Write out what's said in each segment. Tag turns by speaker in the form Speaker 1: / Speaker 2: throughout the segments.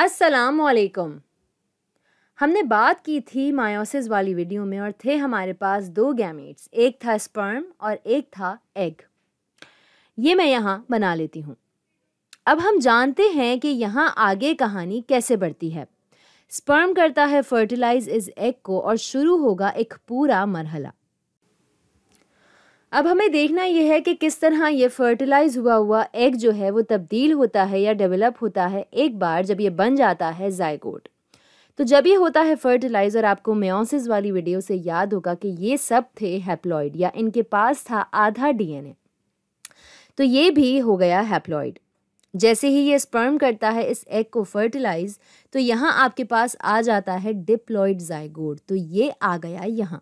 Speaker 1: अस्सलाम वालेकुम हमने बात की थी मायोसिस वाली वीडियो में और थे हमारे पास दो गैमेट्स एक था स्पर्म और एक था एग ये मैं यहाँ बना लेती हूँ अब हम जानते हैं कि यहाँ आगे कहानी कैसे बढ़ती है स्पर्म करता है फर्टिलाइज इस एग को और शुरू होगा एक पूरा मरहला अब हमें देखना यह है कि किस तरह ये फर्टिलाइज हुआ हुआ एग जो है वो तब्दील होता है या डेवलप होता है एक बार जब ये बन जाता है जायकोट तो जब ये होता है फर्टिलाइज और आपको म्योसिस वाली वीडियो से याद होगा कि ये सब थे हैप्लॉइड या इनके पास था आधा डीएनए तो ये भी हो गया हैप्लॉइड जैसे ही ये स्पर्म करता है इस एग को फर्टिलाइज तो यहाँ आपके पास आ जाता है डिप्लॉइड जायगोड तो ये आ गया यहाँ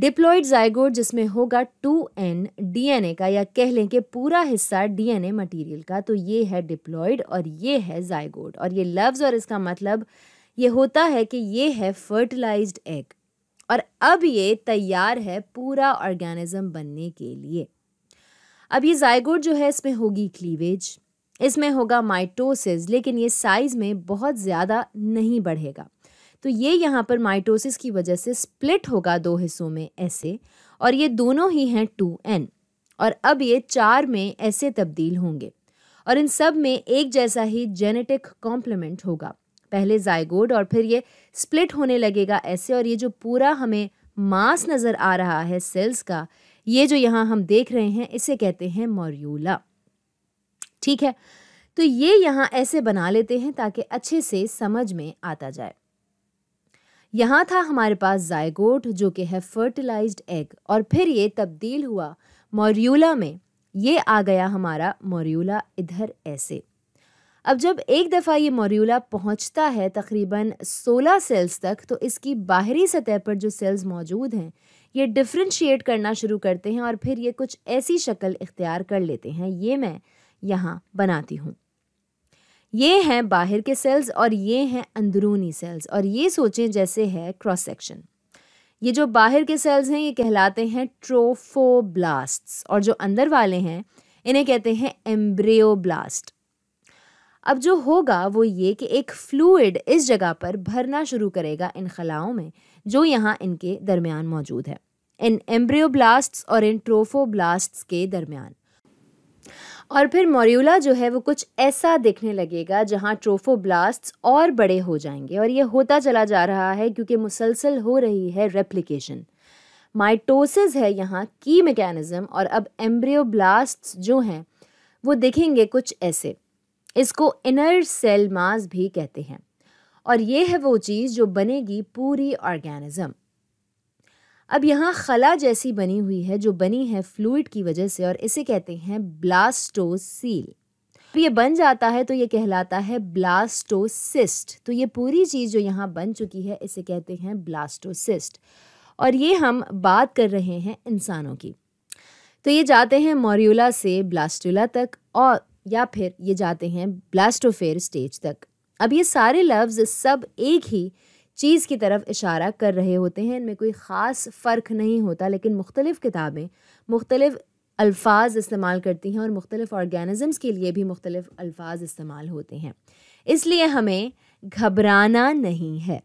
Speaker 1: डिप्लॉइड जायगोड जिसमें होगा टू एन डीएनए का या कह लें कि पूरा हिस्सा डीएनए मटेरियल का तो ये है डिप्लॉयड और ये है जायगोड और ये लफ्ज़ और इसका मतलब ये होता है कि ये है फर्टिलाइज्ड एग और अब ये तैयार है पूरा ऑर्गेनिज्म बनने के लिए अब ये जायगोड जो है इसमें होगी क्लीवेज इसमें होगा माइटोसिस लेकिन ये साइज़ में बहुत ज़्यादा नहीं बढ़ेगा तो ये यहाँ पर माइटोसिस की वजह से स्प्लिट होगा दो हिस्सों में ऐसे और ये दोनों ही हैं टू एन और अब ये चार में ऐसे तब्दील होंगे और इन सब में एक जैसा ही जेनेटिक कॉम्प्लीमेंट होगा पहले जायगोड और फिर ये स्प्लिट होने लगेगा ऐसे और ये जो पूरा हमें मास नज़र आ रहा है सेल्स का ये जो यहाँ हम देख रहे हैं इसे कहते हैं मोरूला ठीक है तो ये यहाँ ऐसे बना लेते हैं ताकि अच्छे से समझ में आता जाए यहाँ था हमारे पास जायगोट जो कि है फर्टिलाइज्ड एग और फिर ये तब्दील हुआ मोरूला में ये आ गया हमारा मोरूला इधर ऐसे अब जब एक दफ़ा ये मोरूला पहुँचता है तकरीबन 16 सेल्स तक तो इसकी बाहरी सतह पर जो सेल्स मौजूद हैं ये डिफ्रेंशिएट करना शुरू करते हैं और फिर ये कुछ ऐसी शक्ल इख्तियार कर लेते हैं ये मैं यहाँ बनाती हूँ ये हैं बाहर के सेल्स और ये हैं अंदरूनी सेल्स और ये सोचें जैसे है क्रॉस सेक्शन ये जो बाहर के सेल्स हैं ये कहलाते हैं ट्रोफोब्लास्ट्स और जो अंदर वाले हैं इन्हें कहते हैं एम्ब्रियोब्लास्ट अब जो होगा वो ये कि एक फ्लूड इस जगह पर भरना शुरू करेगा इन खलाओं में जो यहाँ इनके दरमियान मौजूद है इन एम्ब्रियोब्लास्ट्स और इन ट्रोफोब्लास्ट्स के दरमियान और फिर मॉर्यूला जो है वो कुछ ऐसा दिखने लगेगा जहाँ ट्रोफोब्लास्ट और बड़े हो जाएंगे और ये होता चला जा रहा है क्योंकि मुसलसल हो रही है रेप्लिकेशन माइटोसिस है यहाँ की मैकेनिज्म और अब एम्ब्रियोब्लास्ट जो हैं वो दिखेंगे कुछ ऐसे इसको इनर सेल मास भी कहते हैं और ये है वो चीज़ जो बनेगी पूरी ऑर्गेनिज़म अब यहाँ खला जैसी बनी हुई है जो बनी है फ्लूड की वजह से और इसे कहते हैं ब्लास्टोसील तो ये बन जाता है तो ये कहलाता है ब्लास्टोसिस्ट तो ये पूरी चीज़ जो यहाँ बन चुकी है इसे कहते हैं ब्लास्टोसिस्ट और ये हम बात कर रहे हैं इंसानों की तो ये जाते हैं मोरियोला से ब्लास्टुला तक और या फिर ये जाते हैं ब्लास्टोफेयर स्टेज तक अब ये सारे लफ्ज़ सब एक ही चीज़ की तरफ इशारा कर रहे होते हैं इनमें कोई ख़ास फ़र्क नहीं होता लेकिन मुख्तलिफ़ किताबें मुख्तलिफ़ अल्फाज इस्तेमाल करती हैं और मुख्तलिफ़ ऑर्गेनिज़म्स के लिए भी मुख्तलिफ़ अल्फाज इस्तेमाल होते हैं इसलिए हमें घबराना नहीं है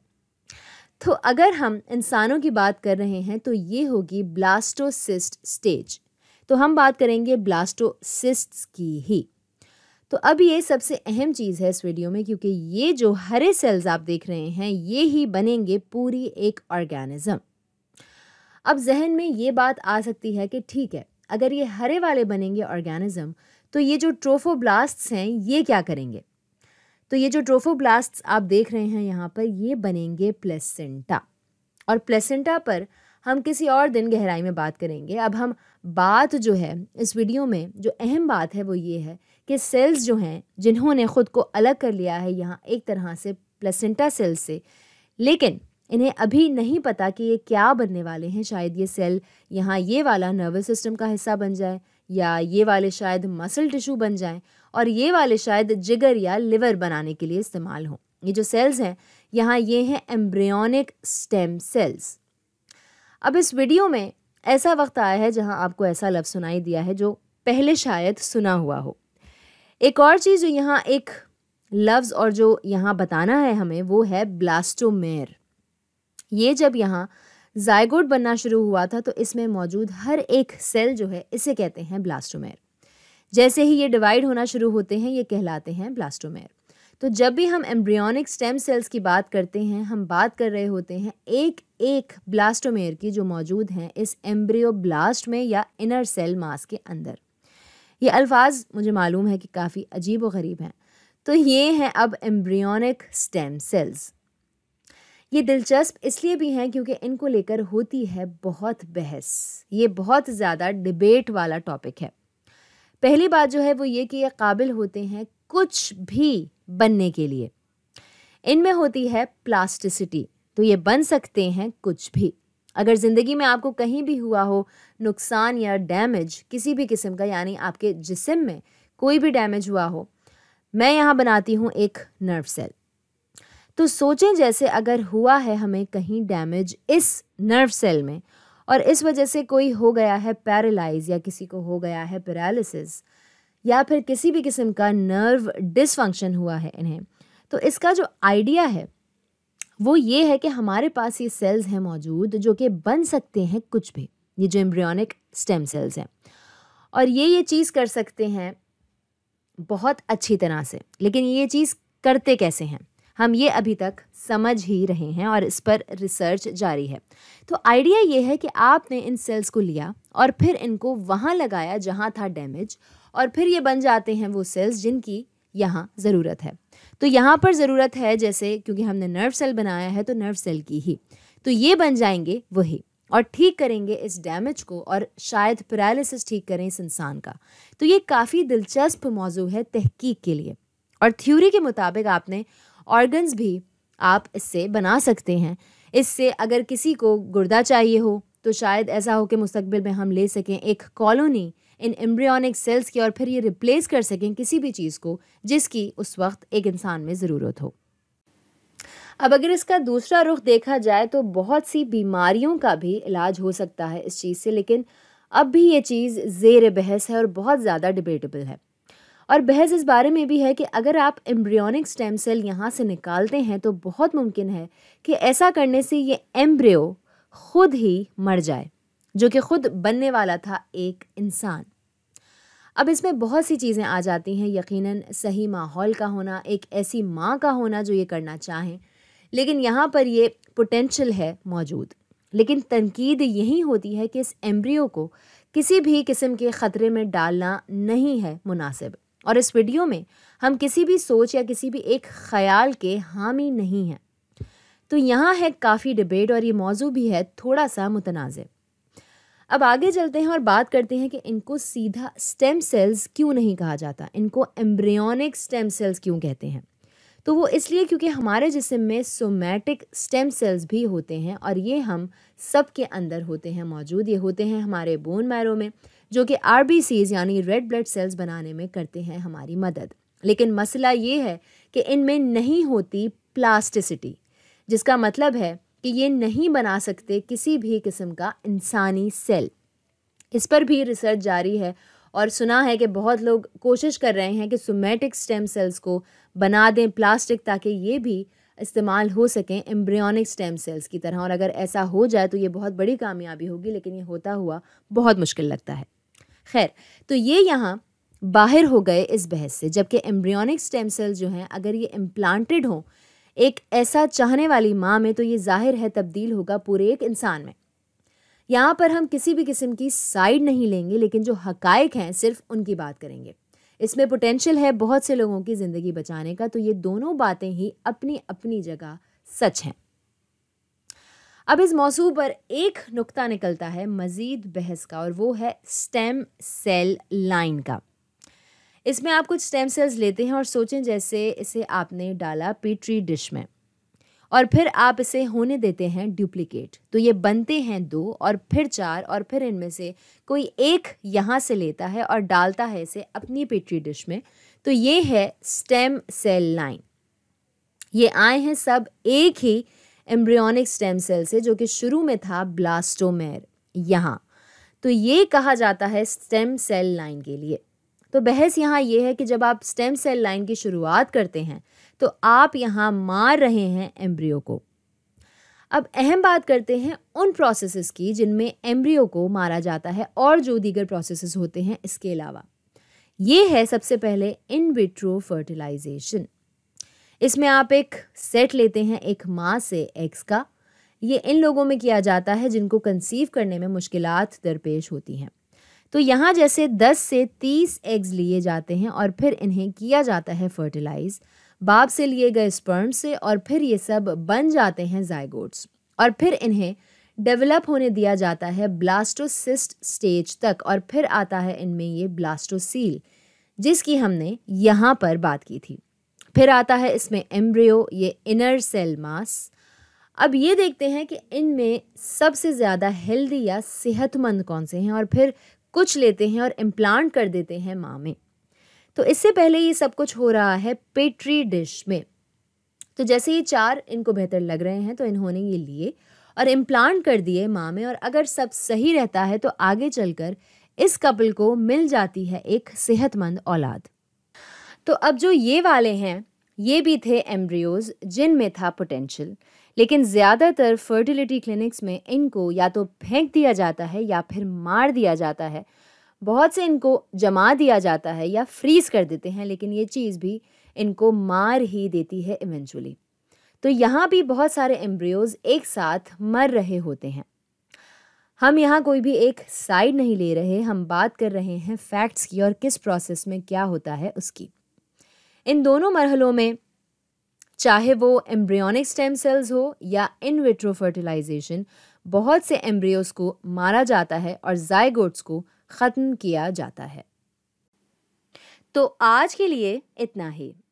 Speaker 1: तो अगर हम इंसानों की बात कर रहे हैं तो ये होगी ब्लास्टोसिस्ट स्टेज तो हम बात करेंगे ब्लास्टोसिस्ट्स की ही तो अब ये सबसे अहम चीज़ है इस वीडियो में क्योंकि ये जो हरे सेल्स आप देख रहे हैं ये ही बनेंगे पूरी एक ऑर्गेनिज़म अब जहन में ये बात आ सकती है कि ठीक है अगर ये हरे वाले बनेंगे ऑर्गेनिज़म तो ये जो ट्रोफोब्लास्ट्स हैं ये क्या करेंगे तो ये जो ट्रोफोब्लास्ट्स आप देख रहे हैं यहाँ पर ये बनेंगे प्लेसेंटा और प्लेसेंटा पर हम किसी और दिन गहराई में बात करेंगे अब हम बात जो है इस वीडियो में जो अहम बात है वो ये है कि सेल्स जो हैं जिन्होंने ख़ुद को अलग कर लिया है यहाँ एक तरह से प्लेसेंटा सेल से लेकिन इन्हें अभी नहीं पता कि ये क्या बनने वाले हैं शायद ये सेल यहाँ ये वाला नर्वस सिस्टम का हिस्सा बन जाए या ये वाले शायद मसल टिश्यू बन जाएं और ये वाले शायद जिगर या लिवर बनाने के लिए इस्तेमाल हों ये जो सेल्स हैं यहाँ ये हैं एम्ब्रियोनिक स्टेम सेल्स अब इस वीडियो में ऐसा वक्त आया है जहाँ आपको ऐसा लफ्ज़ सुनाई दिया है जो पहले शायद सुना हुआ हो एक और चीज़ जो यहाँ एक लफ्ज़ और जो यहाँ बताना है हमें वो है ब्लास्टोमेर ये जब यहाँ जायगोड बनना शुरू हुआ था तो इसमें मौजूद हर एक सेल जो है इसे कहते हैं ब्लास्टोमेर जैसे ही ये डिवाइड होना शुरू होते हैं ये कहलाते हैं ब्लास्टोमेर तो जब भी हम एम्ब्रियोनिक स्टेम सेल्स की बात करते हैं हम बात कर रहे होते हैं एक एक ब्लास्टोमेर की जो मौजूद हैं इस एम्ब्रियो ब्लास्ट में या इनर सेल मास के अंदर ये अल्फाज मुझे मालूम है कि काफ़ी अजीब व गरीब हैं तो ये हैं अब एम्ब्रियनिक स्टेम सेल्स ये दिलचस्प इसलिए भी हैं क्योंकि इनको लेकर होती है बहुत बहस ये बहुत ज़्यादा डिबेट वाला टॉपिक है पहली बात जो है वो ये कि ये काबिल होते हैं कुछ भी बनने के लिए इनमें होती है प्लास्टिसिटी तो ये बन सकते हैं कुछ भी अगर ज़िंदगी में आपको कहीं भी हुआ हो नुकसान या डैमेज किसी भी किस्म का यानी आपके जिसम में कोई भी डैमेज हुआ हो मैं यहाँ बनाती हूँ एक नर्व सेल तो सोचें जैसे अगर हुआ है हमें कहीं डैमेज इस नर्व सेल में और इस वजह से कोई हो गया है पैरालाइज या किसी को हो गया है पैरालिसिस या फिर किसी भी किस्म का नर्व डिसफंक्शन हुआ है इन्हें तो इसका जो आइडिया है वो ये है कि हमारे पास ये सेल्स हैं मौजूद जो कि बन सकते हैं कुछ भी ये जो एम्ब्रियोनिक स्टेम सेल्स हैं और ये ये चीज़ कर सकते हैं बहुत अच्छी तरह से लेकिन ये चीज़ करते कैसे हैं हम ये अभी तक समझ ही रहे हैं और इस पर रिसर्च जारी है तो आइडिया ये है कि आपने इन सेल्स को लिया और फिर इनको वहाँ लगाया जहाँ था डैमेज और फिर ये बन जाते हैं वो सेल्स जिनकी यहाँ ज़रूरत है तो यहाँ पर ज़रूरत है जैसे क्योंकि हमने नर्व सेल बनाया है तो नर्व सेल की ही तो ये बन जाएंगे वही और ठीक करेंगे इस डैमेज को और शायद पैरालिसिस ठीक करें इस इंसान का तो ये काफ़ी दिलचस्प मौजू है तहकीक के लिए और थ्योरी के मुताबिक आपने ऑर्गन्स भी आप इससे बना सकते हैं इससे अगर किसी को गुर्दा चाहिए हो तो शायद ऐसा हो कि मुस्तबिल में हम ले सकें एक कॉलोनी इन एम्ब्रियोनिक सेल्स की और फिर ये रिप्लेस कर सकें किसी भी चीज़ को जिसकी उस वक्त एक इंसान में ज़रूरत हो अब अगर इसका दूसरा रुख देखा जाए तो बहुत सी बीमारियों का भी इलाज हो सकता है इस चीज़ से लेकिन अब भी ये चीज़ ज़ेर बहस है और बहुत ज़्यादा डिबेटेबल है और बहस इस बारे में भी है कि अगर आप एम्ब्रियोनिक स्टेम सेल यहाँ से निकालते हैं तो बहुत मुमकिन है कि ऐसा करने से ये एम्ब्रियो खुद ही मर जाए जो कि खुद बनने वाला था एक इंसान अब इसमें बहुत सी चीज़ें आ जाती हैं यकीनन सही माहौल का होना एक ऐसी माँ का होना जो ये करना चाहें लेकिन यहाँ पर ये पोटेंशल है मौजूद लेकिन तनकीद यही होती है कि इस एम्ब्रियो को किसी भी किस्म के ख़तरे में डालना नहीं है मुनासिब और इस वीडियो में हम किसी भी सोच या किसी भी एक ख्याल के हामी नहीं हैं तो यहाँ है काफ़ी डिबेट और ये मौजू भी है थोड़ा सा मुतनाज़ अब आगे चलते हैं और बात करते हैं कि इनको सीधा स्टेम सेल्स क्यों नहीं कहा जाता इनको एम्ब्रियोनिक स्टेम सेल्स क्यों कहते हैं तो वो इसलिए क्योंकि हमारे जिसम में सोमैटिक स्टेम सेल्स भी होते हैं और ये हम सब के अंदर होते हैं मौजूद ये होते हैं हमारे बोन मैरो में जो कि आर यानी रेड ब्लड सेल्स बनाने में करते हैं हमारी मदद लेकिन मसला ये है कि इनमें नहीं होती प्लास्टिसिटी जिसका मतलब है कि ये नहीं बना सकते किसी भी किस्म का इंसानी सेल इस पर भी रिसर्च जारी है और सुना है कि बहुत लोग कोशिश कर रहे हैं कि सोमेटिक स्टेम सेल्स को बना दें प्लास्टिक ताकि ये भी इस्तेमाल हो सकें एम्ब्रियोनिक स्टेम सेल्स की तरह और अगर ऐसा हो जाए तो ये बहुत बड़ी कामयाबी होगी लेकिन ये होता हुआ बहुत मुश्किल लगता है खैर तो ये यहाँ बाहर हो गए इस बहस से जबकि एम्ब्रियोनिक स्टेम सेल्स जो हैं अगर ये इम्प्लांटेड हों एक ऐसा चाहने वाली माँ में तो ये जाहिर है तब्दील होगा पूरे एक इंसान में यहाँ पर हम किसी भी किस्म की साइड नहीं लेंगे लेकिन जो हकायक हैं सिर्फ उनकी बात करेंगे इसमें पोटेंशियल है बहुत से लोगों की ज़िंदगी बचाने का तो ये दोनों बातें ही अपनी अपनी जगह सच हैं अब इस मौसू पर एक नुक्ता निकलता है मज़ीद बहस का और वो है स्टेम सेल लाइन का इसमें आप कुछ स्टेम सेल्स लेते हैं और सोचें जैसे इसे आपने डाला पीट्री डिश में और फिर आप इसे होने देते हैं डुप्लीकेट तो ये बनते हैं दो और फिर चार और फिर इनमें से कोई एक यहाँ से लेता है और डालता है इसे अपनी पेट्री डिश में तो ये है स्टेम सेल लाइन ये आए हैं सब एक ही एम्ब्रियोनिक स्टेम सेल से जो कि शुरू में था ब्लास्टोमेर यहाँ तो ये कहा जाता है स्टेम सेल लाइन के लिए तो बहस यहाँ ये है कि जब आप स्टेम सेल लाइन की शुरुआत करते हैं तो आप यहाँ मार रहे हैं एम्ब्रियो को अब अहम बात करते हैं उन प्रोसेसेस की जिनमें एम्ब्रियो को मारा जाता है और जो दीगर प्रोसेसेस होते हैं इसके अलावा ये है सबसे पहले इन विट्रो फर्टिलाइजेशन इसमें आप एक सेट लेते हैं एक माँ से एक्स का ये इन लोगों में किया जाता है जिनको कंसीव करने में मुश्किल दरपेश होती हैं तो यहाँ जैसे 10 से 30 एग्स लिए जाते हैं और फिर इन्हें किया जाता है फर्टिलाइज़ बाप से लिए गए स्पर्म से और फिर ये सब बन जाते हैं जायगोट्स और फिर इन्हें डेवलप होने दिया जाता है ब्लास्टोसिस्ट स्टेज तक और फिर आता है इनमें ये ब्लास्टोसील जिसकी हमने यहाँ पर बात की थी फिर आता है इसमें एम्ब्रियो ये इनर सेल मास अब ये देखते हैं कि इनमें सबसे ज़्यादा हेल्दी या सेहतमंद कौन से हैं और फिर कुछ लेते हैं और इम्प्लांट कर देते हैं माँ में तो इससे पहले ये सब कुछ हो रहा है पेट्री डिश में तो जैसे ये चार इनको बेहतर लग रहे हैं तो इन्होंने ये लिए और इम्प्लांट कर दिए माँ में और अगर सब सही रहता है तो आगे चलकर इस कपल को मिल जाती है एक सेहतमंद औलाद तो अब जो ये वाले हैं ये भी थे एम्ब्रियोज जिनमें था पोटेंशियल लेकिन ज़्यादातर फर्टिलिटी क्लिनिक्स में इनको या तो फेंक दिया जाता है या फिर मार दिया जाता है बहुत से इनको जमा दिया जाता है या फ्रीज कर देते हैं लेकिन ये चीज़ भी इनको मार ही देती है इवेंचुअली तो यहाँ भी बहुत सारे एम्ब्रियोज एक साथ मर रहे होते हैं हम यहाँ कोई भी एक साइड नहीं ले रहे हम बात कर रहे हैं फैक्ट्स की और किस प्रोसेस में क्या होता है उसकी इन दोनों मरहलों में चाहे वो एम्ब्रियोनिक स्टेम सेल्स हो या इन विट्रो फर्टिलाइजेशन बहुत से एम्ब्रियोस को मारा जाता है और जायगोट्स को ख़त्म किया जाता है तो आज के लिए इतना ही